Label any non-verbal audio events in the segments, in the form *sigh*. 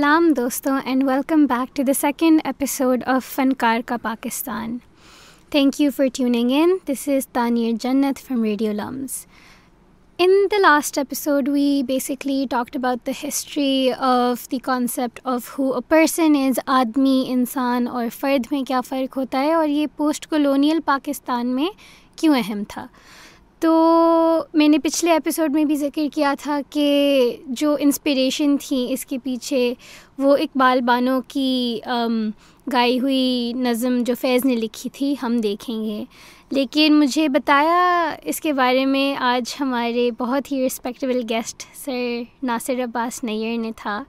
Salam, dosto, and welcome back to the second episode of Fankar Ka Pakistan. Thank you for tuning in. This is Tanir Jannath from Radio Lums. In the last episode, we basically talked about the history of the concept of who a person is, admi, insan, or fard mein kya fark hota hai, aur ye post-colonial Pakistan mein kyun तो मैंने पिछले episode में भी जिक्र किया था कि जो इंस्पिरेशन थी इसके पीछे वो इकबाल बानो की आम, गाई हुई नज़म जो फैज़ ने लिखी थी हम देखेंगे लेकिन मुझे बताया इसके बारे में आज हमारे बहुत ही respectable guest sir Nasir Abbas Nayyar ने था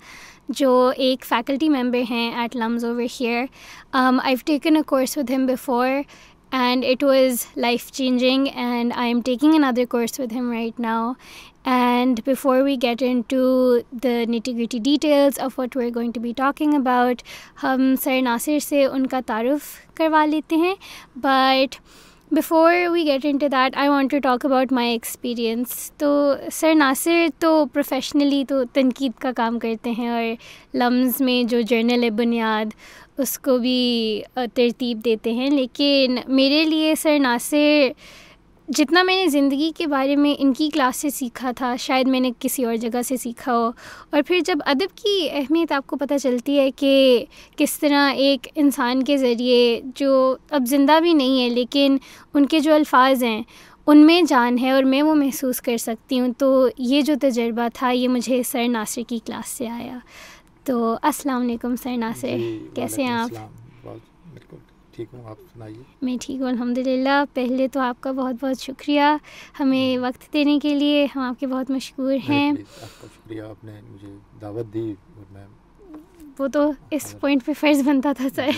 जो एक फ़ैकल्टी मेंबर हैं at LUMS over here I have taken a course with him before and it was life changing and i'm taking another course with him right now and before we get into the nitty gritty details of what we're going to be talking about hum sir nasir se unka taruf karwa lete hain but before we get into that i want to talk about my experience तो sir Nasir तो professionally तो तनकीद का काम करते हैं और lumps में जो जर्नल उसको भी तरतीब देते हैं लेकिन मेरे लिए सर नासिर जितना मैंने ज़िंदगी के बारे में इनकी क्लास से सीखा था शायद मैंने किसी और जगह से सीखा हो और फिर जब अदब की अहमियत आपको पता चलती है कि किस तरह एक इंसान के ज़रिए जो अब ज़िंदा भी नहीं है लेकिन उनके जो अल्फाज हैं उनमें जान है और मैं वो महसूस कर सकती हूँ तो ये जो तजर्बा था ये मुझे सर नासिर की क्लास से आया तो अस्सलाम वालेकुम सर नासिर कैसे हैं आप ठीक हूँ आप सुनाइए मैं ठीक हूँ अलहमदिल्ला पहले तो आपका बहुत बहुत शुक्रिया हमें वक्त देने के लिए हम आपके बहुत मशहूर हैं आपका शुक्रिया आपने मुझे दावत दी और मैं वो तो इस पॉइंट पे फ़र्ज़ बनता था सर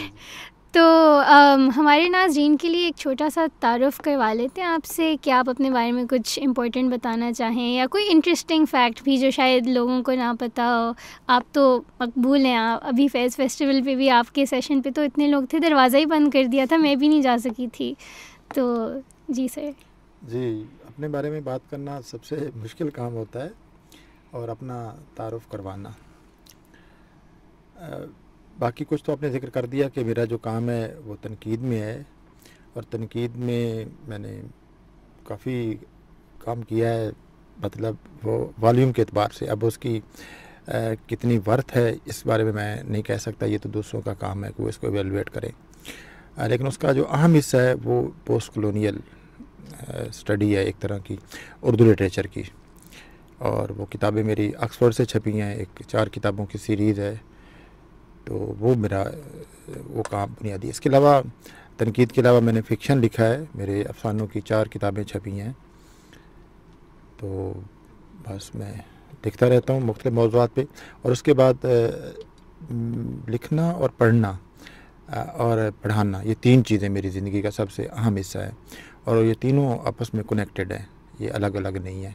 तो um, हमारे नाजरीन के लिए एक छोटा सा तारफ़ करवा लेते हैं आपसे कि आप अपने बारे में कुछ इम्पोर्टेंट बताना चाहें या कोई इंटरेस्टिंग फैक्ट भी जो शायद लोगों को ना पता हो आप तो मकबूल हैं आप अभी फैज़ फेस्टिवल पे भी आपके सेशन पे तो इतने लोग थे दरवाज़ा ही बंद कर दिया था मैं भी नहीं जा सकी थी तो जी सर जी अपने बारे में बात करना सबसे मुश्किल काम होता है और अपना तारफ़ करवाना बाकी कुछ तो आपने जिक्र कर दिया कि मेरा जो काम है वो तनकीद में है और तनकीद में मैंने काफ़ी काम किया है मतलब वो वॉल्यूम के अतबार से अब उसकी आ, कितनी वर्थ है इस बारे में मैं नहीं कह सकता ये तो दूसरों का काम है कि वो इसको एवेलुएट करें आ, लेकिन उसका जो अहम हिस्सा है वो पोस्ट कलोनियल स्टडी है एक तरह की उर्दू लिटरेचर की और वो किताबें मेरी ऑक्सफोर्ड से छपी हैं एक चार किताबों की सीरीज़ है तो वो मेरा वो काम बुनियादी इसके अलावा तनकीद के अलावा मैंने फ़िक्शन लिखा है मेरे अफसानों की चार किताबें छपी हैं तो बस मैं लिखता रहता हूँ मुख्त मौजूद पर और उसके बाद लिखना और पढ़ना और पढ़ाना ये तीन चीज़ें मेरी ज़िंदगी का सबसे अहम हिस्सा है और ये तीनों आपस में कनेक्टेड है ये अलग अलग नहीं है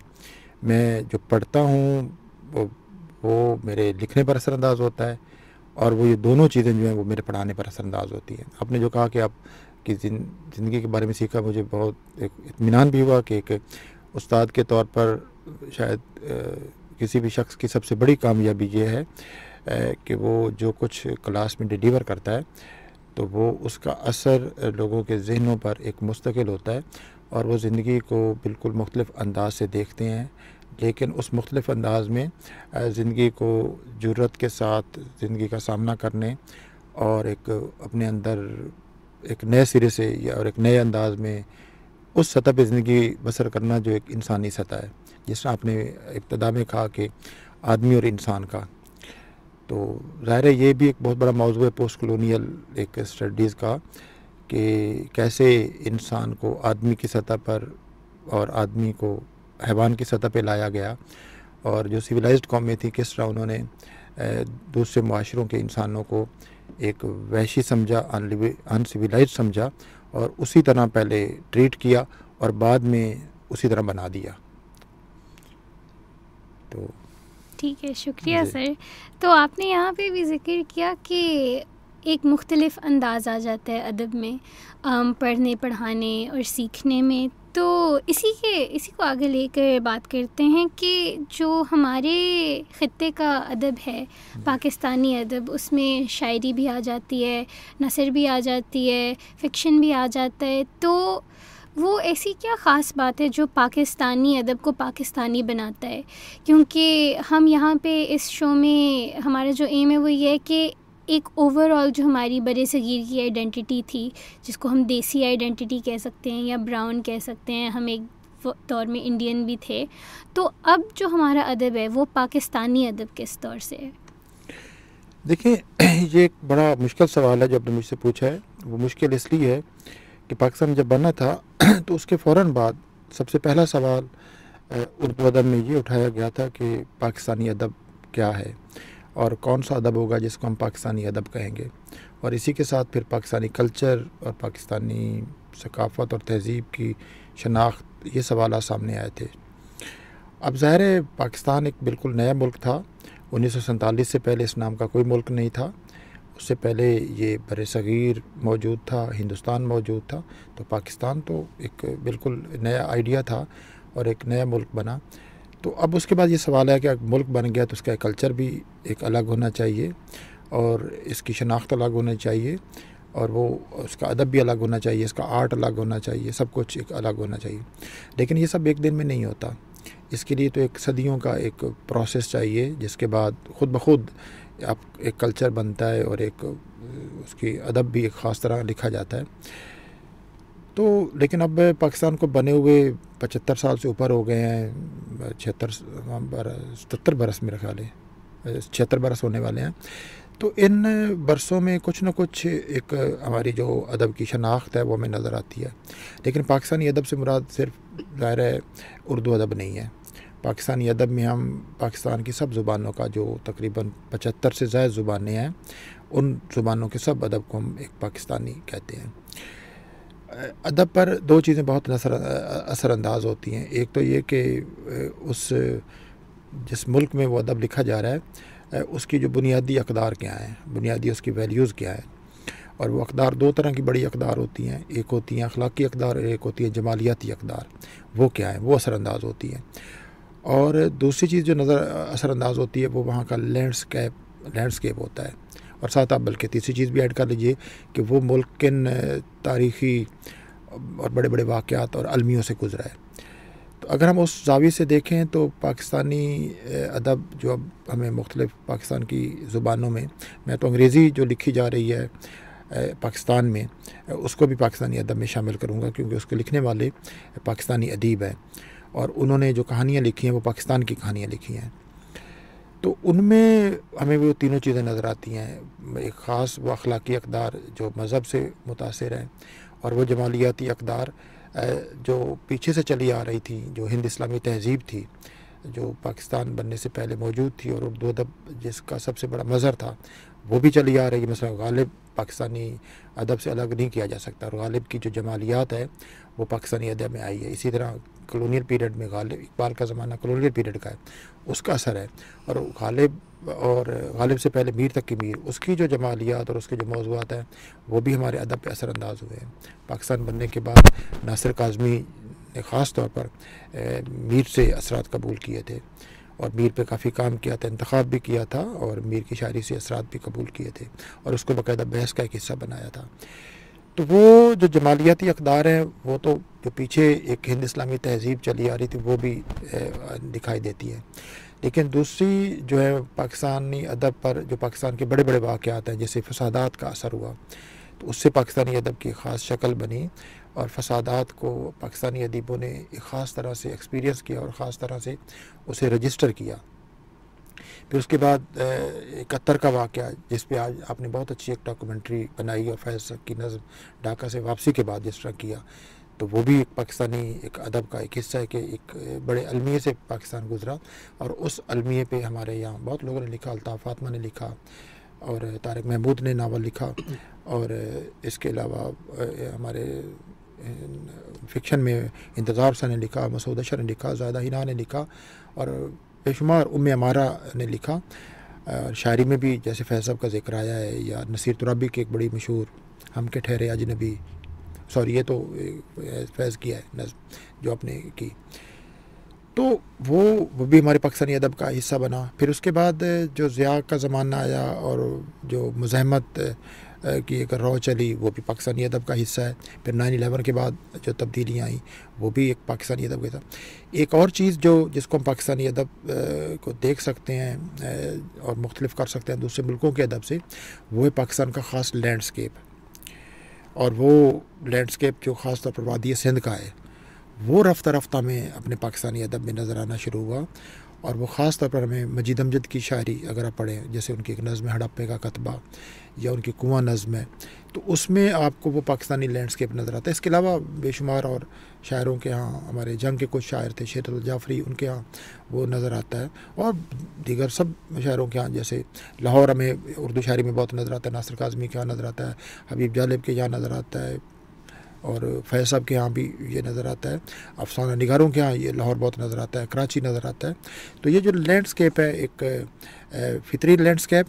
मैं जो पढ़ता हूँ वो वो मेरे लिखने पर असरअंदाज होता है और वो ये दोनों चीज़ें जो हैं वो मेरे पढ़ाने पर असरअंदाज होती हैं आपने जो कहा कि आप कि ज़िंदगी के बारे में सीखा मुझे बहुत एक इतमान भी हुआ कि एक उस्ताद के तौर पर शायद किसी भी शख्स की सबसे बड़ी कामयाबी ये है कि वो जो कुछ क्लास में डिलीवर करता है तो वो उसका असर लोगों के जहनों पर एक मुस्तकिल होता है और वो ज़िंदगी को बिल्कुल मुख्तलिफ़ अंदाज से देखते हैं लेकिन उस मुख्तलिफ अंदाज में ज़िंदगी को जरूरत के साथ ज़िंदगी का सामना करने और एक अपने अंदर एक नए सिरे से या और एक नए अंदाज में उस सतह पर ज़िंदगी बसर करना जो एक इंसानी सतह है जिस तरह आपने इब्तदा में कहा कि आदमी और इंसान का तो ज़ाहिर है ये भी एक बहुत बड़ा मौजू है पोस्ट कलोनियल एक स्टडीज़ का कि कैसे इंसान को आदमी की सतह पर और आदमी को हैवान की सतह पर लाया गया और जो सिविलाइज्ड कौमें थी किस तरह उन्होंने दूसरे माशरों के इंसानों को एक वैशी समझा अनसिविलाइज समझा और उसी तरह पहले ट्रीट किया और बाद में उसी तरह बना दिया तो ठीक है शुक्रिया सर तो आपने यहाँ पे भी जिक्र किया कि एक मुख्तलिफ अंदाज़ आ जाता है अदब में पढ़ने पढ़ाने और सीखने में तो इसी के इसी को आगे लेकर बात करते हैं कि जो हमारे ख़त्े का अदब है हम्म। पाकिस्तानी अदब उसमें शायरी भी आ जाती है नसर भी आ जाती है फ़िक्शन भी आ जाता है तो वो ऐसी क्या ख़ास बात है जो पाकिस्तानी अदब को पाकिस्तानी बनाता है क्योंकि हम यहाँ पे इस शो में हमारा जो एम है वो ये है कि एक ओवरऑल जो हमारी बड़े सगीर की आइडेंटिटी थी जिसको हम देसी आइडेंटिटी कह सकते हैं या ब्राउन कह सकते हैं हम एक दौर में इंडियन भी थे तो अब जो हमारा अदब है वो पाकिस्तानी अदब किस दौर से है देखिए *clears throat* ये एक बड़ा मुश्किल सवाल है जो आपने मुझसे पूछा है वो मुश्किल इसलिए है कि पाकिस्तान जब बना था *clears throat* तो उसके फ़ौर बाद सबसे पहला सवाल उर्दू अदब में ये उठाया गया था कि पाकिस्तानी अदब क्या है और कौन सा अदब होगा जिसको हम पाकिस्तानी अदब कहेंगे और इसी के साथ फिर पाकिस्तानी कल्चर और पाकिस्तानी सकाफ़त और तहज़ीब की शनाख्त ये सवाल सामने आए थे अब ज़ाहिर पाकिस्तान एक बिल्कुल नया मुल्क था उन्नीस से पहले इस नाम का कोई मुल्क नहीं था उससे पहले ये बर सग़ीर मौजूद था हिंदुस्तान मौजूद था तो पाकिस्तान तो एक बिल्कुल नया आइडिया था और एक नया मुल्क बना तो अब उसके बाद ये सवाल है कि मुल्क बन गया तो उसका कल्चर भी एक अलग होना चाहिए और इसकी शनाख्त अलग होनी चाहिए और वो उसका अदब भी अलग होना चाहिए इसका आर्ट अलग होना चाहिए सब कुछ एक अलग होना चाहिए लेकिन ये सब एक दिन में नहीं होता इसके लिए तो एक सदियों का एक प्रोसेस चाहिए जिसके बाद ख़ुद ब खुद आप एक कल्चर बनता है और एक उसकी अदब भी एक ख़ास तरह लिखा जाता है तो लेकिन अब पाकिस्तान को बने हुए पचहत्तर साल से ऊपर हो गए हैं छिहत्तर बरस सतर बरस में ख्याल है छिहत्तर बरस होने वाले हैं तो इन बरसों में कुछ ना कुछ एक हमारी जो अदब की शनाख्त है वो हमें नज़र आती है लेकिन पाकिस्तानी अदब से मुराद सिर्फ ज़ाहिर है उर्दू अदब नहीं है पाकिस्तानी अदब में हम पाकिस्तान की सब ज़ुबानों का जो तकरीबन पचहत्तर से ज़्यादा ज़ुबानें हैं उन ज़ुबानों के सब अदब को हम एक पाकिस्तानी कहते हैं अदब पर दो चीज़ें बहुत नसर असरानंदाज होती हैं एक तो ये कि उस जिस मुल्क में वो अदब लिखा जा रहा है उसकी जो बुनियादी अकदार क्या हैं बुनियादी उसकी वैल्यूज़ क्या हैं और वो अकदार दो तरह की बड़ी अकदार होती हैं एक होती हैं अखलाकी अकदार और एक होती है जमालियाती अकदार वो क्या है वो असरानंदाज होती हैं और दूसरी चीज़ जो नज़र असरानंदाज होती है वो वहाँ का लैंडस्केप लैंडस्केप होता है और साथ आप बल्कि तीसरी चीज़ भी ऐड कर लीजिए कि वो मुल्क किन तारीखी और बड़े बड़े वाक़ात और अलमियों से गुजरा है तो अगर हम उस जावी से देखें तो पाकिस्तानी अदब जो अब हमें मुख्तलिफ पाकिस्तान की ज़ुबानों में मैं तो अंग्रेज़ी जो लिखी जा रही है पाकिस्तान में उसको भी पाकिस्तानी अदब में शामिल करूँगा क्योंकि उसके लिखने वाले पाकिस्तानी अदीब हैं और उन्होंने जो कहानियाँ लिखी हैं वो पाकिस्तान की कहानियाँ लिखी हैं तो उनमें हमें वो तीनों चीज़ें नज़र आती हैं एक ख़ास व अखलाकी अकदार जो मज़हब से मुतासर हैं और वह जमालियाती अकदार जो पीछे से चली आ रही थी जो हिंद इस्लामी तहजीब थी जो पाकिस्तान बनने से पहले मौजूद थी और उर्दू अदब जिसका सबसे बड़ा मज़र था वो भी चली आ रही है मसला गालिब पाकिस्तानी अदब से अलग नहीं किया जा सकता और गालिब की जो जमालियात है वो पाकिस्तानी अदब में आई है इसी तरह कलोनियल पीरियड में गालिब इकबाल का ज़माना कलोनियल पीरियड का है उसका असर है और गालिब और गालिब से पहले मीर तक की मीर उसकी जो जमालियात और उसके जो मौजूद हैं वो भी हमारे अदब पर असरानंदाज हुए हैं पाकिस्तान बनने के बाद नासिर काजमी ने ख़ास तौर पर ए, मीर से असरात कबूल किए थे और मीर पे काफ़ी काम किया था इंतखा भी किया था और मीर की शायरी से असरात भी कबूल किए थे और उसको बाकायदा बहस का एक हिस्सा बनाया था तो वो जो जमालियाती अकदार हैं वो तो जो पीछे एक हिंद इस्लामी तहजीब चली आ रही थी वो भी दिखाई देती है लेकिन दूसरी जो है पाकिस्तानी अदब पर जो पाकिस्तान के बड़े बड़े वाक़ात हैं जैसे फसादात का असर हुआ तो उससे पाकिस्तानी अदब की ख़ास शक्ल बनी और फसादात को पाकिस्तानी अदीबों ने एक ख़ास तरह से एक्सपीरियंस किया और ख़ास तरह से उसे रजिस्टर किया फिर उसके बाद इकहत्तर का वाक़ जिस पे आज आपने बहुत अच्छी एक डॉक्यूमेंट्री बनाई और फैज की नज़म ढाका से वापसी के बाद जिस तरह किया तो वो भी एक पाकिस्तानी एक अदब का एक हिस्सा है कि एक बड़े अलमिए से पाकिस्तान गुजरा और उस अलमिए पे हमारे यहाँ बहुत लोगों ने लिखा अलताफ़ फातमा ने लिखा और तारक महमूद ने नावल लिखा और इसके अलावा हमारे फिक्शन में इंतज़ार सा ने लिखा मसूद अशर ने लिखा जायदा हिना ने लिखा और बेशुमार उम्मे अमारा ने लिखा शायरी में भी जैसे फैसब का जिक्र आया है या नसीर तुराबी की एक बड़ी मशहूर हम के ठहरे अजनबी सॉरी ये तो फैज़ किया है नज़म जो आपने की तो वो वो भी हमारे पाकिस्तानी अदब का हिस्सा बना फिर उसके बाद जो ज़िया का ज़माना आया और जो मुजहमत की एक रॉ चली वो भी पाकिस्तानी अदब का हिस्सा है फिर नाइन अलेवन के बाद जो तब्दीलियाँ आई वो भी एक पाकिस्तानी अदब का था एक और चीज़ जो जिसको हम पाकिस्तानी अदब को देख सकते हैं और मुख्तलिफ कर सकते हैं दूसरे मुल्कों के अदब से वो है पाकिस्तान का ख़ास लैंडस्केप और वो लैंडस्केप जो ख़ास तौर पर वादी सिंध का है वो रफ्ता रफ्ता में अपने पाकिस्तानी अदब में नज़र आना शुरू हुआ और वो ख़ास तौर पर हमें मजीद अमजद की शायरी अगर आप पढ़ें जैसे उनकी एक नज़म हड़प्पे का कतबा या उनकी कुआं नज़म है तो उसमें आपको वो पाकिस्तानी लैंडस्केप नज़र आता है इसके अलावा बेशुमार और शायरों के यहाँ हमारे जंग के कुछ शायर थे शेर जाफरी उनके यहाँ वो नज़र आता है और दीगर सब शायरों के यहाँ जैसे लाहौर हमें उर्दू शायरी में बहुत नज़र आता है नासिर काजमी के यहाँ नज़र आता है हबीब जालिब के यहाँ नज़र आता है और फैज साहब के यहाँ भी ये नज़र आता है अफसाना निगारों के यहाँ ये लाहौर बहुत नज़र आता है कराची नज़र आता है तो ये जो लैंडस्केप है एक फितरी लैंडस्केप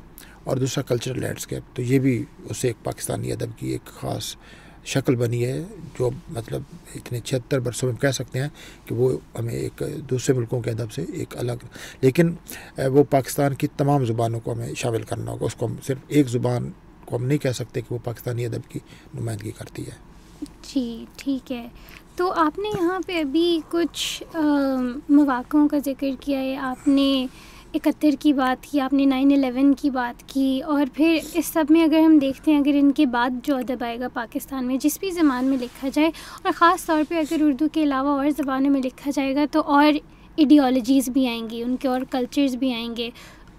और दूसरा कल्चरल लैंडस्केप तो ये भी उससे एक पाकिस्तानी अदब की एक ख़ास शक्ल बनी है जो मतलब इतने छिहत्तर बरसों में कह सकते हैं कि वो हमें एक दूसरे मुल्कों के अदब से एक अलग लेकिन वो पाकिस्तान की तमाम ज़ुबानों को हमें शामिल करना होगा उसको हम सिर्फ एक ज़ुबान को हम नहीं कह सकते कि वो पाकिस्तानी अदब की नुमाइंदगी करती है जी ठीक है तो आपने यहाँ पे अभी कुछ मौाक़ों का जिक्र किया है आपने इकहत्तर की बात की आपने नाइन एलेवन की बात की और फिर इस सब में अगर हम देखते हैं अगर इनके बाद जो अदब आएगा पाकिस्तान में जिस भी ज़बान में लिखा जाए और ख़ास तौर पे अगर उर्दू के अलावा और ज़बानों में लिखा जाएगा तो और आइडियोलॉजीज़ भी आएंगी उनके और कल्चर्स भी आएंगे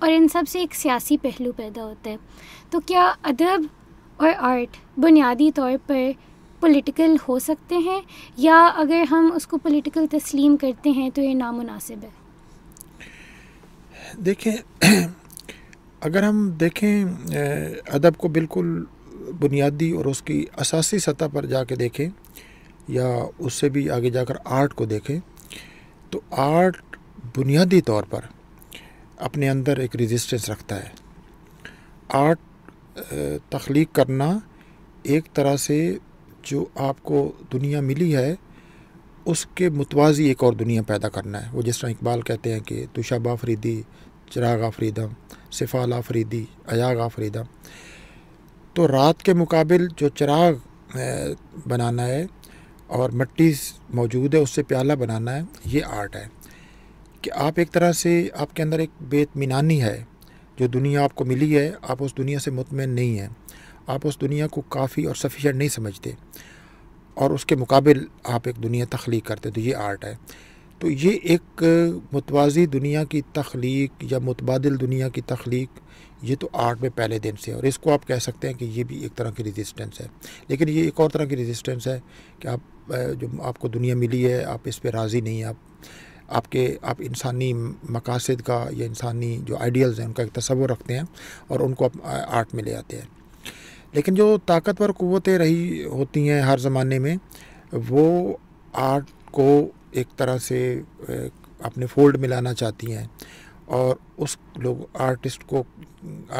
और इन सब से एक सियासी पहलू पैदा होता है तो क्या अदब और आर्ट बुनियादी तौर पर पॉलिटिकल हो सकते हैं या अगर हम उसको पॉलिटिकल तस्लीम करते हैं तो ये नामुनासिब है देखें *clears throat* अगर हम देखें अदब को बिल्कुल बुनियादी और उसकी असासी सतह पर जाके देखें या उससे भी आगे जाकर आर्ट को देखें तो आर्ट बुनियादी तौर पर अपने अंदर एक रेजिस्टेंस रखता है आर्ट तख्लीक करना एक तरह से जो आपको दुनिया मिली है उसके मुतवाजी एक और दुनिया पैदा करना है वो जिस तरह इकबाल कहते हैं कि तुशाब आफरीदी चिराग आफरीदम सिफाल आफरीदी अयाग आफरीदम तो रात के मुकाबल जो चिराग बनाना है और मट्टी मौजूद है उससे प्याला बनाना है ये आर्ट है कि आप एक तरह से आपके अंदर एक बेतमीनानी है जो दुनिया आपको मिली है आप उस दुनिया से मुतमिन नहीं हैं आप उस दुनिया को काफ़ी और सफिशेंट नहीं समझते और उसके मुकाबल आप एक दुनिया तख्लीक करते तो ये आर्ट है तो ये एक मुतवाज़ी दुनिया की तख्लीक या मुतबादल दुनिया की तख्लीक ये तो आर्ट में पहले दिन से है और इसको आप कह सकते हैं कि ये भी एक तरह की रेजिस्टेंस है लेकिन ये एक और तरह की रेजिस्टेंस है कि आप जो आपको दुनिया मिली है आप इस पर राज़ी नहीं आप आपके आप इंसानी मकासद का या इंसानी जो आइडियल्स हैं उनका एक तस्वर रखते हैं और उनको आप आर्ट में ले आते हैं लेकिन जो ताकतवर क़वतें रही होती हैं हर ज़माने में वो आर्ट को एक तरह से अपने फोल्ड में लाना चाहती हैं और उस लोग आर्टिस्ट को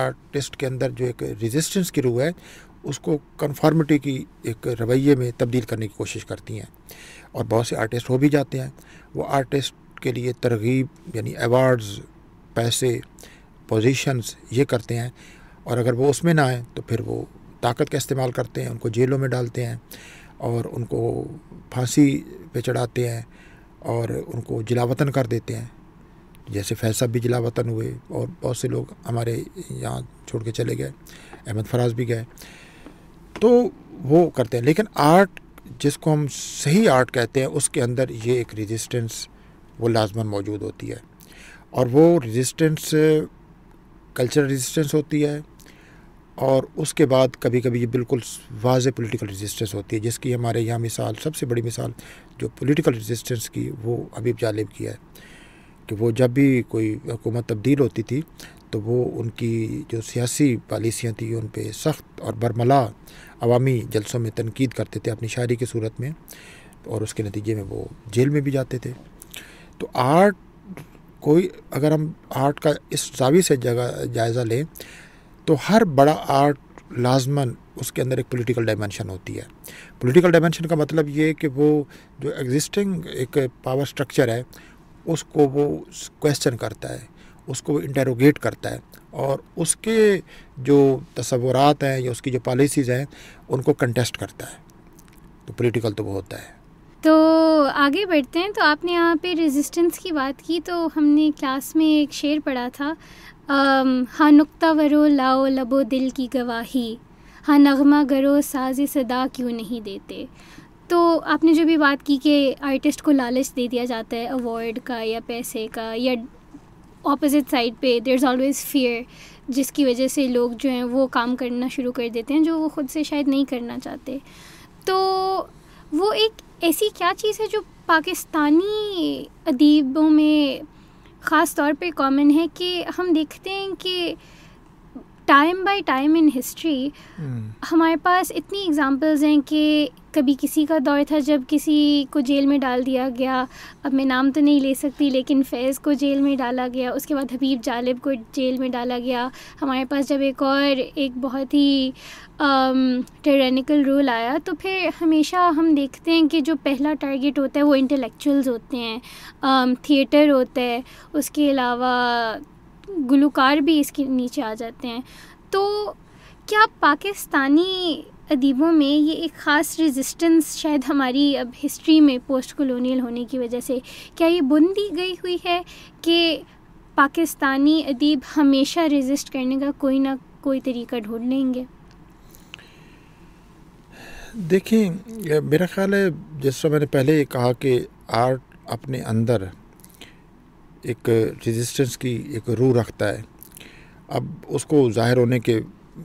आर्टिस्ट के अंदर जो एक रेजिस्टेंस की रूह है उसको कन्फॉर्मिटी की एक रवैये में तब्दील करने की कोशिश करती हैं और बहुत से आर्टिस्ट हो भी जाते हैं वो आर्टिस्ट के लिए तरगीब यानी अवार्ड्स पैसे पोजीशंस ये करते हैं और अगर वो उसमें ना आए तो फिर वो ताकत का इस्तेमाल करते हैं उनको जेलों में डालते हैं और उनको फांसी पे चढ़ाते हैं और उनको जिलावतन कर देते हैं जैसे फैज साहब भी जिलावतन हुए और बहुत से लोग हमारे यहाँ छोड़ के चले गए अहमद फराज भी गए तो वो करते हैं लेकिन आर्ट जिसको हम सही आर्ट कहते हैं उसके अंदर ये एक रेजिस्टेंस वो लाजमन मौजूद होती है और वो रेजिस्टेंस कल्चरल रेजिस्टेंस होती है और उसके बाद कभी कभी ये बिल्कुल वाज पोलिटिकल रजिस्टेंस होती है जिसकी हमारे यहाँ मिसाल सबसे बड़ी मिसाल जो पोलिटिकल रजिस्टेंस की वो हबीब जालिब की है कि वो जब भी कोई हुकूमत तब्दील होती थी तो वो उनकी जो सियासी पॉलिसियाँ थी उन पर सख्त और बरमला अवामी जलसों में तनकीद करते थे अपनी शायरी की सूरत में और उसके नतीजे में वो जेल में भी जाते थे तो आर्ट कोई अगर हम आर्ट का इस जावी से जगह जायज़ा लें तो हर बड़ा आर्ट लाजमन उसके अंदर एक पॉलिटिकल डायमेंशन होती है पॉलिटिकल डायमेंशन का मतलब ये है कि वो जो एग्जिस्टिंग एक पावर स्ट्रक्चर है उसको वो क्वेश्चन करता है उसको वो इंटेरोगेट करता है और उसके जो तस्वुरात हैं या उसकी जो पॉलिसीज़ हैं उनको कंटेस्ट करता है तो पॉलिटिकल तो वो होता है तो आगे बढ़ते हैं तो आपने यहाँ पे रेजिस्टेंस की बात की तो हमने क्लास में एक शेर पढ़ा था हाँ नुकता वरो लाओ लबो दिल की गवाही हाँ नगमा गरो साज सदा क्यों नहीं देते तो आपने जो भी बात की कि आर्टिस्ट को लालच दे दिया जाता है अवॉर्ड का या पैसे का या ऑपोजिट साइड पे देर इज़ ऑलवेज़ फियर जिसकी वजह से लोग जो हैं वो काम करना शुरू कर देते हैं जो वो ख़ुद से शायद नहीं करना चाहते तो वो एक ऐसी क्या चीज़ है जो पाकिस्तानी अदीबों में ख़ास तौर पे कॉमन है कि हम देखते हैं कि time by time in history हमारे पास इतनी एग्जांपल्स हैं कि कभी किसी का दौर था जब किसी को जेल में डाल दिया गया अब मैं नाम तो नहीं ले सकती लेकिन फैज़ को जेल में डाला गया उसके बाद हबीब जालिब को जेल में डाला गया हमारे पास जब एक और एक बहुत ही टेरनिकल रूल आया तो फिर हमेशा हम देखते हैं कि जो पहला टारगेट होता है वो इंटेलेक्चुअल्स होते हैं थिएटर होता है उसके अलावा गुलकार भी इसके नीचे आ जाते हैं तो क्या पाकिस्तानी अदीबों में ये एक ख़ास रेजिस्टेंस शायद हमारी अब हिस्ट्री में पोस्ट कॉलोनियल होने की वजह से क्या ये बुन दी गई हुई है कि पाकिस्तानी अदीब हमेशा रेजिस्ट करने का कोई ना कोई तरीका ढूंढ लेंगे देखें मेरा ख्याल है जिस तरह मैंने पहले कहा कि आर्ट अपने अंदर एक रेजिस्टेंस की एक रूह रखता है अब उसको ज़ाहिर होने के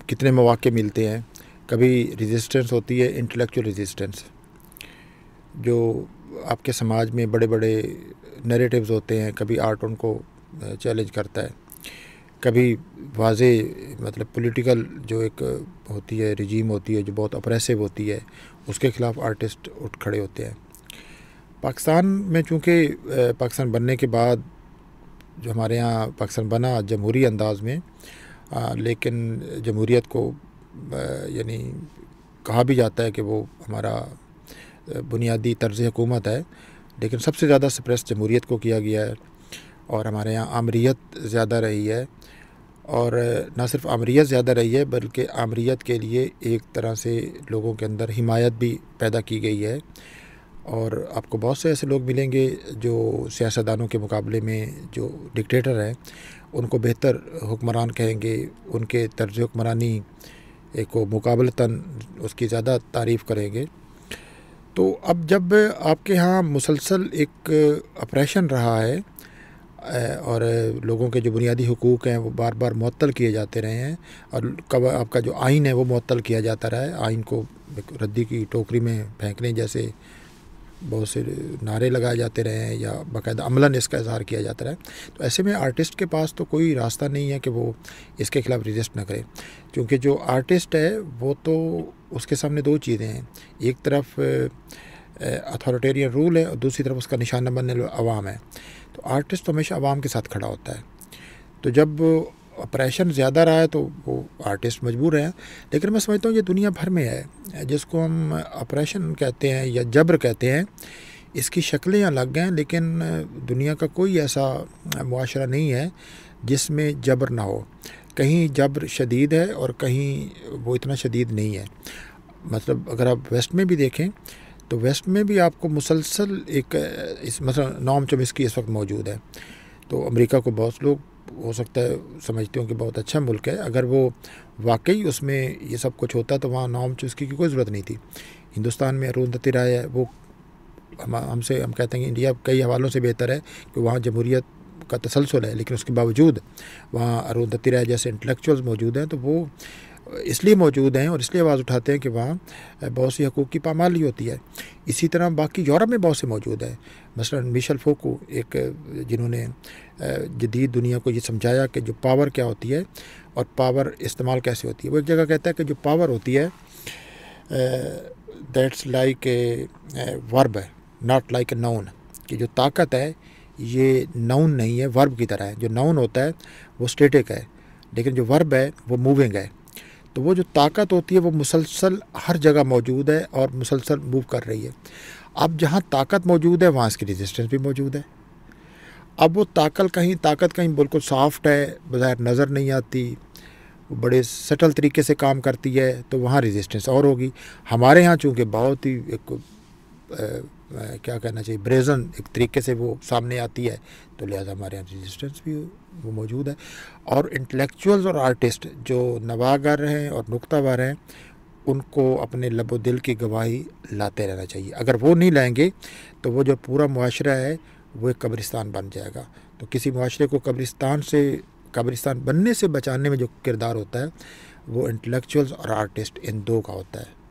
कितने मौाक़े मिलते हैं कभी रेजिस्टेंस होती है इंटेलेक्चुअल रेजिस्टेंस जो आपके समाज में बड़े बड़े नैरेटिव्स होते हैं कभी आर्ट उनको चैलेंज करता है कभी वाज मतलब पॉलिटिकल जो एक होती है रिजीम होती है जो बहुत अप्रेसिव होती है उसके ख़िलाफ़ आर्टिस्ट उठ खड़े होते हैं पाकिस्तान में चूँकि पाकिस्तान बनने के बाद जो हमारे यहाँ पाकिस्तान बना जमहूरी अंदाज में आ, लेकिन जमहूरीत को यानी कहा भी जाता है कि वो हमारा बुनियादी तर्ज हुकूमत है लेकिन सबसे ज़्यादा सप्रेस जमहूरीत को किया गया है और हमारे यहाँ आमरीत ज़्यादा रही है और ना सिर्फ आमरीत ज़्यादा रही है बल्कि आमरीत के लिए एक तरह से लोगों के अंदर हिमायत भी पैदा की गई है और आपको बहुत से ऐसे लोग मिलेंगे जो सियासतदानों के मुकाबले में जो डिक्टेटर हैं उनको बेहतर हुक्मरान कहेंगे उनके तर्ज हुक्मरानी को मुकाबलतन उसकी ज़्यादा तारीफ़ करेंगे तो अब जब आपके यहाँ मुसलसल एक ऑपरेशन रहा है और लोगों के जो बुनियादी हकूक़ हैं वो बार बार मअतल किए जाते रहे हैं और कब आपका जो आइन है वो मअतल किया जाता रहा है आइन को रद्दी की टोकरी में फेंकने जैसे बहुत से नारे लगाए जाते रहे हैं या बाकायदा अमला इसका इजहार किया जाता रहा तो ऐसे में आर्टिस्ट के पास तो कोई रास्ता नहीं है कि वो इसके खिलाफ रजिस्ट ना करें क्योंकि जो आर्टिस्ट है वो तो उसके सामने दो चीज़ें हैं एक तरफ अथॉरिटेरियन रूल है और दूसरी तरफ उसका निशाना बनने आवाम है तो आर्टिस्ट तो हमेशा आवाम के साथ खड़ा होता है तो जब ऑपरेशन ज़्यादा रहा है तो वो आर्टिस्ट मजबूर हैं लेकिन मैं समझता हूँ ये दुनिया भर में है जिसको हम ऑपरेशन कहते हैं या जबर कहते हैं इसकी शक्लें अलग हैं लेकिन दुनिया का कोई ऐसा मुआरा नहीं है जिसमें जबर ना हो कहीं जबर शदीद है और कहीं वो इतना शदीद नहीं है मतलब अगर आप वेस्ट में भी देखें तो वेस्ट में भी आपको मुसलसल एक इस मतलब नॉम चमिस्की इस वक्त मौजूद है तो अमेरिका को बहुत लोग हो सकता है समझते हो कि बहुत अच्छा मुल्क है अगर वो वाकई उसमें ये सब कुछ होता तो वहाँ नॉम चुस्की की कोई ज़रूरत नहीं थी हिंदुस्तान में अरुंधति राय है वो हम हमसे हम कहते हैं कि इंडिया कई हवालों से बेहतर है कि वहाँ जमहूरियत का तसलसल है लेकिन उसके बावजूद वहाँ अरुंधति राय जैसे इंटलेक्चुअल मौजूद हैं तो वो इसलिए मौजूद हैं और इसलिए आवाज़ उठाते हैं कि वहाँ बहुत सी हकूक़ की पामाली होती है इसी तरह बाकी यूरोप में बहुत से मौजूद हैं मसला मिशल फोको एक जिन्होंने जदीद दुनिया को ये समझाया कि जो पावर क्या होती है और पावर इस्तेमाल कैसे होती है वो एक जगह कहता है कि जो पावर होती है दैट्स लाइक ए वर्ब है नॉट लाइक ए नाउन कि जो ताकत है ये नाउन नहीं है वर्ब की तरह है जो नाउन होता है वो स्टेटिक है लेकिन जो वर्ब है वो मूविंग है तो वो जो ताकत होती है वो मुसलसल हर जगह मौजूद है और मुसलसल मूव कर रही है अब जहाँ ताकत मौजूद है वहाँ इसकी रेजिस्टेंस भी मौजूद है अब वो ताकत कहीं ताकत कहीं बिल्कुल सॉफ्ट है बाहर नज़र नहीं आती बड़े सटल तरीके से काम करती है तो वहाँ रेजिस्टेंस और होगी हमारे यहाँ चूँकि बहुत ही एक क्या कहना चाहिए ब्रेजन एक तरीके से वो सामने आती है तो लिहाजा हमारे यहाँ रजिस्टेंस भी वो मौजूद है और इंटेलेक्चुअल्स और आर्टिस्ट जो नवागर हैं और नुकतावर हैं उनको अपने लबो दिल की गवाही लाते रहना चाहिए अगर वो नहीं लाएंगे तो वो जो पूरा मुआरा है वो एक कब्रिस्तान बन जाएगा तो किसी माशरे को कब्रिस्तान से कब्रिस्तान बनने से बचाने में जो किरदार होता है वो इंटेलेक्चुअल्स और आर्टिस्ट इन दो का होता है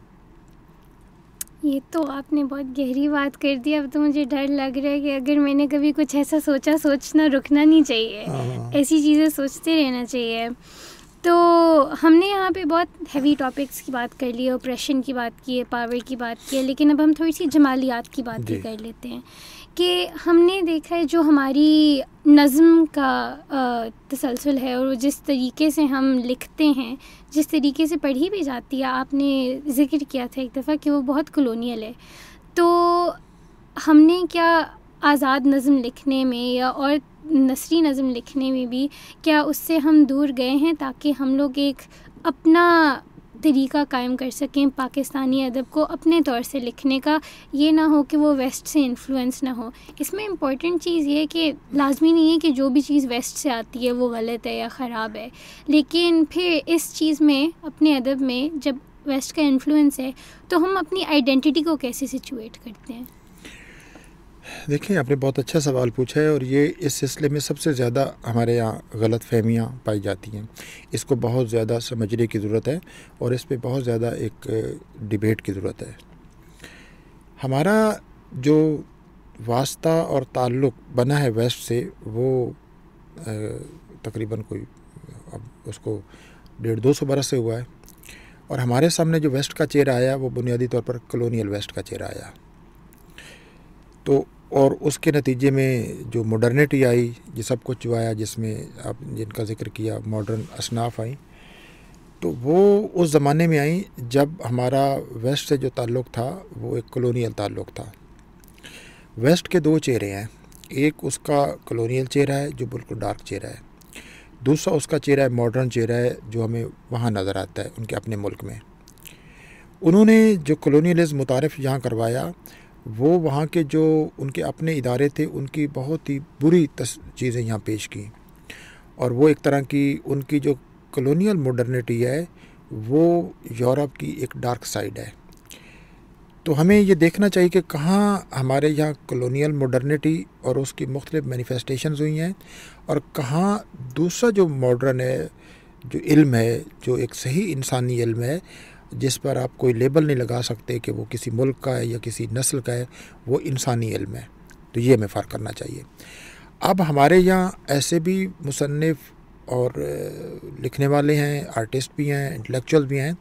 ये तो आपने बहुत गहरी बात कर दी अब तो मुझे डर लग रहा है कि अगर मैंने कभी कुछ ऐसा सोचा सोचना रुकना नहीं चाहिए हाँ, हाँ। ऐसी चीज़ें सोचते रहना चाहिए तो हमने यहाँ पे बहुत हैवी टॉपिक्स की बात कर ली है ऑपरेशन की बात की है पावर की बात की है लेकिन अब हम थोड़ी सी जमालियात की बात भी कर लेते हैं कि हमने देखा है जो हमारी नज़म का तसलसल है और जिस तरीके से हम लिखते हैं जिस तरीके से पढ़ी भी जाती है आपने ज़िक्र किया था एक दफ़ा कि वो बहुत कलोनील है तो हमने क्या आज़ाद नज़म लिखने में या और नसरी नज़म लिखने में भी क्या उससे हम दूर गए हैं ताकि हम लोग एक अपना तरीका कायम कर सकें पाकिस्तानी अदब को अपने तौर से लिखने का ये ना हो कि वो वेस्ट से इन्फ्लुएंस ना हो इसमें इम्पॉर्टेंट चीज़ ये है कि लाजमी नहीं है कि जो भी चीज़ वेस्ट से आती है वो गलत है या ख़राब है लेकिन फिर इस चीज़ में अपने अदब में जब वेस्ट का इन्फ्लुएंस है तो हम अपनी आइडेंटिटी को कैसे सिचुएट करते हैं देखिए आपने बहुत अच्छा सवाल पूछा है और ये इस सिलसिले में सबसे ज़्यादा हमारे यहाँ गलत फहमियाँ पाई जाती हैं इसको बहुत ज़्यादा समझने की ज़रूरत है और इस पर बहुत ज़्यादा एक डिबेट की ज़रूरत है हमारा जो वास्ता और ताल्लुक़ बना है वेस्ट से वो तकरीबन कोई अब उसको डेढ़ दो सौ बरस से हुआ है और हमारे सामने जो वेस्ट का चेहरा आया वो बुनियादी तौर पर कलोनियल वेस्ट का चेहरा आया तो और उसके नतीजे में जो मॉडर्निटी आई ये सब कुछ जो आया जिसमें आप जिनका जिक्र किया मॉडर्न असनाफ आई तो वो उस ज़माने में आई जब हमारा वेस्ट से जो ताल्लुक़ था वो एक कॉलोनियल ताल्लुक़ था वेस्ट के दो चेहरे हैं एक उसका कॉलोनियल चेहरा है जो बिल्कुल डार्क चेहरा है दूसरा उसका चेहरा है मॉडर्न चेहरा है जो हमें वहाँ नज़र आता है उनके अपने मुल्क में उन्होंने जो कॉलोनियलिज़म मुतारफ़ यहाँ करवाया वो वहाँ के जो उनके अपने इदारे थे उनकी बहुत ही बुरी चीज़ें यहाँ पेश की और वो एक तरह की उनकी जो कलोनियल मॉडर्निटी है वो यूरोप की एक डार्क साइड है तो हमें ये देखना चाहिए कि कहाँ हमारे यहाँ कलोनियल मॉडर्निटी और उसकी मुख्तलिफ़ मैनिफेस्टेशन हुई हैं और कहाँ दूसरा जो मॉडर्न है जो इल्म है जो एक सही इंसानी इल्म है जिस पर आप कोई लेबल नहीं लगा सकते कि वो किसी मुल्क का है या किसी नस्ल का है वो इंसानी इल्म है तो ये हमें फ़र्क करना चाहिए अब हमारे यहाँ ऐसे भी मुसनफ़ और लिखने वाले हैं आर्टिस्ट भी हैं इंटेलेक्चुअल भी हैं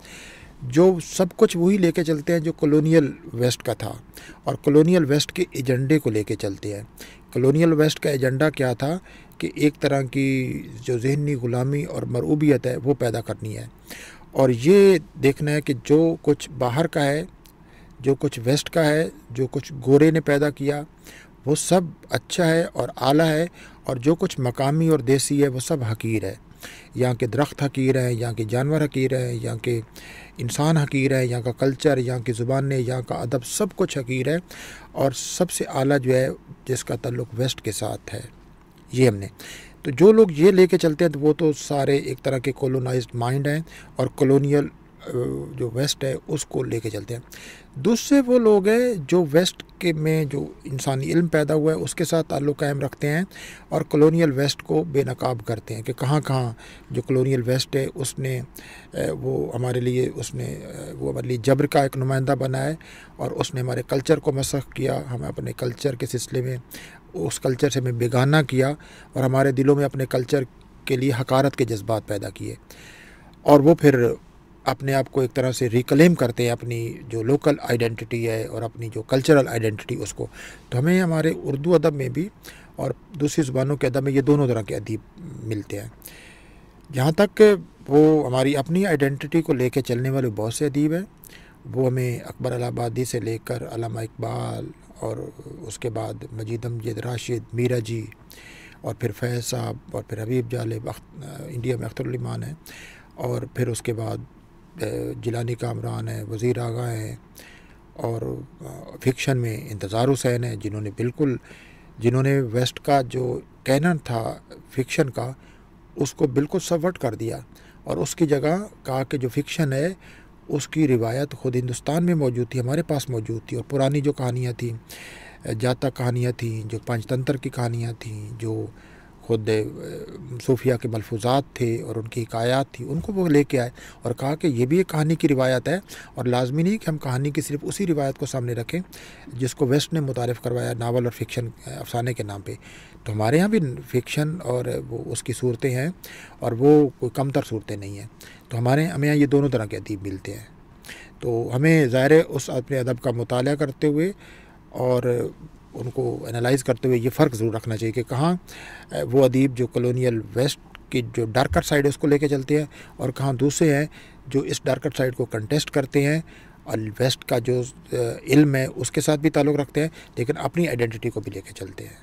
जो सब कुछ वही लेके चलते हैं जो कॉलोनियल वेस्ट का था और कॉलोनियल वेस्ट के एजेंडे को लेके चलते हैं कॉलोनियल वेस्ट का एजेंडा क्या था कि एक तरह की जो जहनी ग़ुलामी और मरूबियत है वो पैदा करनी है और ये देखना है कि जो कुछ बाहर का है जो कुछ वेस्ट का है जो कुछ गोरे ने पैदा किया वो सब अच्छा है और आला है और जो कुछ मकामी और देसी है वो सब हकीर है यहाँ के दरख्त हकीर हैं यहाँ के जानवर हकीर हैं यहाँ के इंसान हकीर है यहाँ का कल्चर यहाँ की ज़ुबानें यहाँ का अदब सब कुछ हकीर है और सबसे आला जो है जिसका तल्लुक वेस्ट के साथ है ये हमने तो जो लोग ये लेके चलते हैं तो वो तो सारे एक तरह के कॉलोनाइज माइंड हैं और कॉलोनियल जो वेस्ट है उसको लेके चलते हैं दूसरे वो लोग हैं जो वेस्ट के में जो इंसानी इल्म पैदा हुआ है उसके साथ ताल्लुक़ कायम रखते हैं और कॉलोनियल वेस्ट को बेनकाब करते हैं कि कहाँ कहाँ जो कॉलोनियल वेस्ट है उसने वो हमारे लिए उसने वो हमारे लिए जबर का एक नुमाइंदा बनाया और उसने हमारे कल्चर को मसख किया हमें अपने कल्चर के सिलसिले में उस कल्चर से हमें बेगाना किया और हमारे दिलों में अपने कल्चर के लिए हकारत के जज्बात पैदा किए और वो फिर अपने आप को एक तरह से रिक्लेम करते हैं अपनी जो लोकल आइडेंटिटी है और अपनी जो कल्चरल आइडेंटिटी उसको तो हमें हमारे उर्दू अदब में भी और दूसरी ज़ुबानों के अदब में ये दोनों तरह के अदीब मिलते हैं जहाँ तक वो हमारी अपनी आइडेंटिटी को लेके चलने वाले बहुत से अदीब हैं वो हमें अकबर अलाबादी से लेकर अलामा इकबाल और उसके बाद मजीद अमजद राशिद मीरा जी और फिर फैज़ साहब और फिर हबीब जालिब इंडिया में अख्तरमान है और फिर उसके बाद जिलानी कामरान है वज़ी आगा हैं और फिक्शन में इंतज़ार हुसैन है जिन्होंने बिल्कुल जिन्होंने वेस्ट का जो कैनन था फिक्शन का उसको बिल्कुल सवर्ट कर दिया और उसकी जगह कहा कि जो फिक्शन है उसकी रिवायत ख़ुद हिंदुस्तान में मौजूद थी हमारे पास मौजूद थी और पुरानी जो कहानियाँ थीं जाता कहानियाँ थीं जो पंचतंत्र की कहानियाँ थीं जो ख़ुद सूफिया के मलफूजात थे और उनकी हकायात थी उनको वो लेके आए और कहा कि ये भी एक कहानी की रिवायत है और लाजमी नहीं कि हम कहानी की सिर्फ उसी रिवायत को सामने रखें जिसको वेस्ट ने मुतारफ़ करवाया नावल और फिक्शन अफसाने के नाम पर तो हमारे यहाँ भी फिक्शन और वो उसकी सूरतें हैं और वो कोई कमतर सूरतें नहीं हैं तो हमारे हमें यहाँ ये दोनों तरह के अदीब मिलते हैं तो हमें ज़ाहिर उस अपने अदब का मताल करते हुए और उनको एनालाइज करते हुए ये फ़र्क ज़रूर रखना चाहिए कि कहाँ वो अदीब जो कलोनियल वेस्ट की जो डार्कर साइड है उसको लेके चलते हैं और कहाँ दूसरे हैं जो इस डार्कर साइड को कंटेस्ट करते हैं और वेस्ट का जो इल्म है उसके साथ भी ताल्लुक़ रखते हैं लेकिन अपनी आइडेंटिटी को भी लेके चलते हैं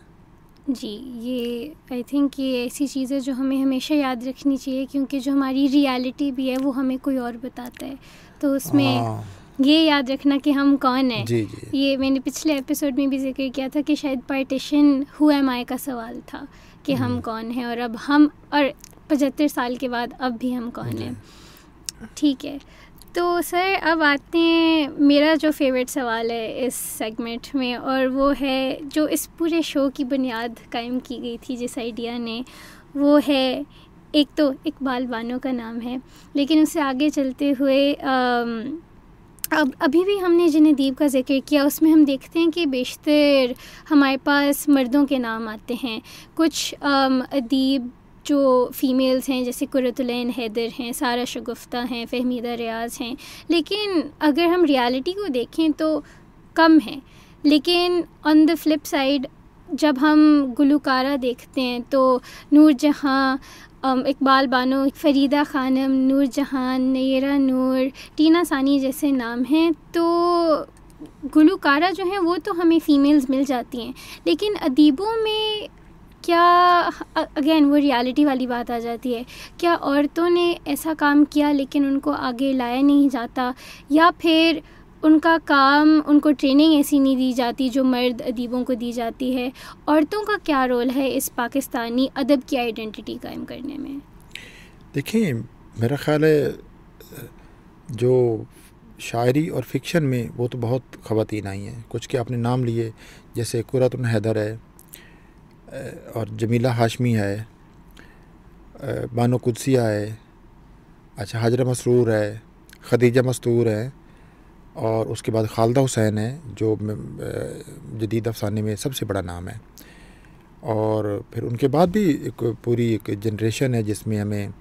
जी ये आई थिंक ये ऐसी चीज़ है जो हमें हमेशा याद रखनी चाहिए क्योंकि जो हमारी रियलिटी भी है वो हमें कोई और बताता है तो उसमें हाँ। ये याद रखना कि हम कौन है जी जी ये मैंने पिछले एपिसोड में भी जिक्र किया था कि शायद पार्टीशन हु एम आई का सवाल था कि हम हम्म। कौन हैं और अब हम और पचहत्तर साल के बाद अब भी हम कौन हैं ठीक है तो सर अब आते हैं मेरा जो फेवरेट सवाल है इस सेगमेंट में और वो है जो इस पूरे शो की बुनियाद कायम की गई थी जिस आइडिया ने वो है एक तो इकबाल बानो का नाम है लेकिन उससे आगे चलते हुए अब अभी भी हमने जिन्हें दीप का जिक्र किया उसमें हम देखते हैं कि बेशतर हमारे पास मर्दों के नाम आते हैं कुछ अदीब जो फीमेल्स हैं जैसे कुरतुलैन हैदर हैं सारा शगुफ्ता हैं फहमीदा रियाज हैं लेकिन अगर हम रियलिटी को देखें तो कम है लेकिन ऑन द फ्लिप साइड जब हम गुलकारा देखते हैं तो नूर जहाँ इकबाल बानो फरीदा खानम नूर जहान नैरा नूर टीना सानी जैसे नाम हैं तो गुलकारा जो हैं वो तो हमें फ़ीमेल्स मिल जाती हैं लेकिन अदीबों में क्या अगेन वो रियलिटी वाली बात आ जाती है क्या औरतों ने ऐसा काम किया लेकिन उनको आगे लाया नहीं जाता या फिर उनका काम उनको ट्रेनिंग ऐसी नहीं दी जाती जो मर्द अदीबों को दी जाती है औरतों का क्या रोल है इस पाकिस्तानी अदब की आइडेंटिटी कायम करने में देखिए मेरा ख़्याल है जो शायरी और फिक्शन में वो तो बहुत ख़वान आई हैं कुछ के आपने नाम लिए जैसे कुरतन हैदर है और जमीला हाशमी है बानो कुदसिया है अच्छा हाजरा मसरूर है खदीजा मस्तूर है और उसके बाद खालदा हुसैन है जो जदीद अफसाने में सबसे बड़ा नाम है और फिर उनके बाद भी एक पूरी एक जनरेशन है जिसमें हमें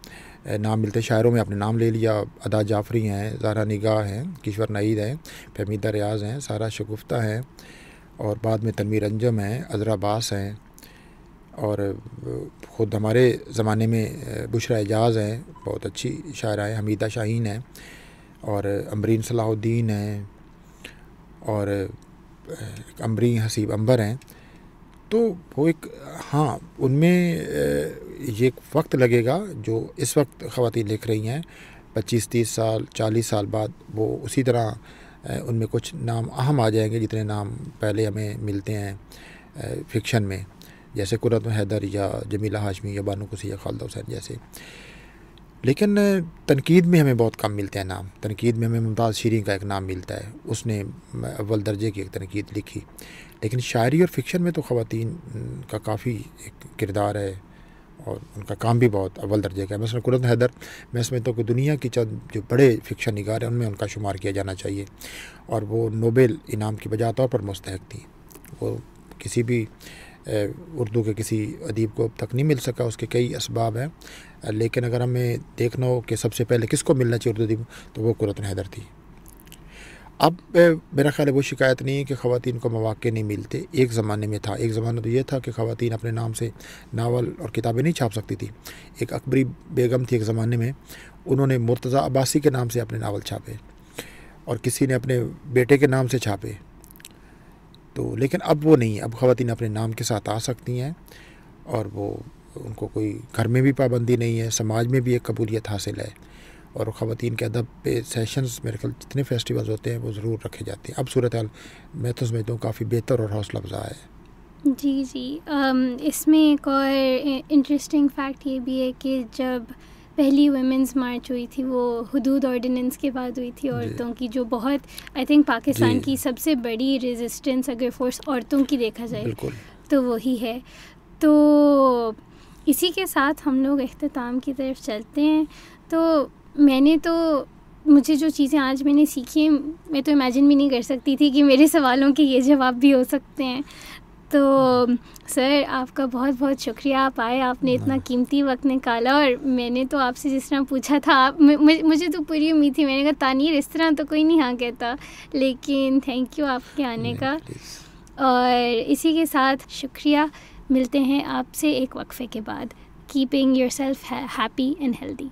नाम मिलते शायरों में अपने नाम ले लिया अदा जाफरी हैं जारा निगाह हैं किशवर नईद हैं फहमीदा रियाज हैं सारा शगुफ्ता हैं और बाद में तनवीर अंजम हैं अजरा बास हैं और ख़ुद हमारे ज़माने में बुशरा एजाज हैं बहुत अच्छी शायरा हैं हमीदा शाहीन हैं और अमरीन सलाहुद्दीन हैं और अमरी हसीब अंबर हैं तो वो एक हाँ उनमें ये वक्त लगेगा जो इस वक्त ख़वान लिख रही हैं पच्चीस तीस साल चालीस साल बाद वो उसी तरह उनमें कुछ नाम अहम आ जाएंगे जितने नाम पहले हमें मिलते हैं फिक्शन में जैसे कुरत हैदर या जमीला हाशमी या बानो कुसी या खालदा हुसैन जैसे लेकिन तनकीद में हमें बहुत कम मिलते हैं नाम तनकीद में हमें मुमताज़ शरीन का एक नाम मिलता है उसने अव्वल दर्जे की एक तनकीद लिखी लेकिन शायरी और फिक्शन में तो ख़वान का काफ़ी एक किरदार है और उनका काम भी बहुत अव्वल दर्जे का है मैं कुरत हैदर मैं समझता तो हूँ कि दुनिया की चंद जो बड़े फिक्शन निगार हैं उनमें उनका शुमार किया जाना चाहिए और वो नोबेल इनाम की बजा तौर पर मुस्तक थी वो किसी भी उर्दू के किसी अदीब को अब तक नहीं मिल सका उसके कई इसबाब हैं लेकिन अगर हमें देखना हो कि सबसे पहले किसको मिलना चाहिए उर्दू अदीब तो वो कुरतन हैदर थी अब मेरा ख्याल है वो शिकायत नहीं है कि खवतिन को मौाक़े नहीं मिलते एक ज़माने में था एक ज़माना तो ये था कि ख़वान अपने नाम से नावल और किताबें नहीं छाप सकती थी एक अकबरी बेगम थी एक ज़माने में उन्होंने मुर्तज़ा अब्बासी के नाम से अपने नावल छापे और किसी ने अपने बेटे के नाम से छापे तो लेकिन अब वो नहीं अब ख़वान अपने नाम के साथ आ सकती हैं और वो उनको कोई घर में भी पाबंदी नहीं है समाज में भी एक कबूलियत हासिल है और ख़वान के अदब पे सेशंस मेरे ख्याल जितने फेस्टिवल्स होते हैं वो ज़रूर रखे जाते हैं अब सूरत मैं तो समझता हूँ काफ़ी बेहतर और हौसला अफजा है जी जी इसमें एक और इंटरेस्टिंग फैक्ट ये भी है कि जब पहली वेमेंस मार्च हुई थी वो हदूद ऑर्डिनेंस के बाद हुई थी औरतों की जो बहुत आई थिंक पाकिस्तान की सबसे बड़ी रेजिस्टेंस अगर फोर्स औरतों की देखा जाए तो वही है तो इसी के साथ हम लोग अख्ताम की तरफ चलते हैं तो मैंने तो मुझे जो चीज़ें आज मैंने सीखी हैं मैं तो इमेजिन भी नहीं कर सकती थी कि मेरे सवालों के ये जवाब भी हो सकते हैं तो सर आपका बहुत बहुत शुक्रिया आप आए आपने इतना हाँ। कीमती वक्त निकाला और मैंने तो आपसे जिस तरह पूछा था आप मुझे, मुझे तो पूरी उम्मीद थी मैंने कहा तानियर इस तरह तो कोई नहीं हाँ कहता लेकिन थैंक यू आपके आने का और इसी के साथ शुक्रिया मिलते हैं आपसे एक वक्फ़े के बाद keeping yourself happy and healthy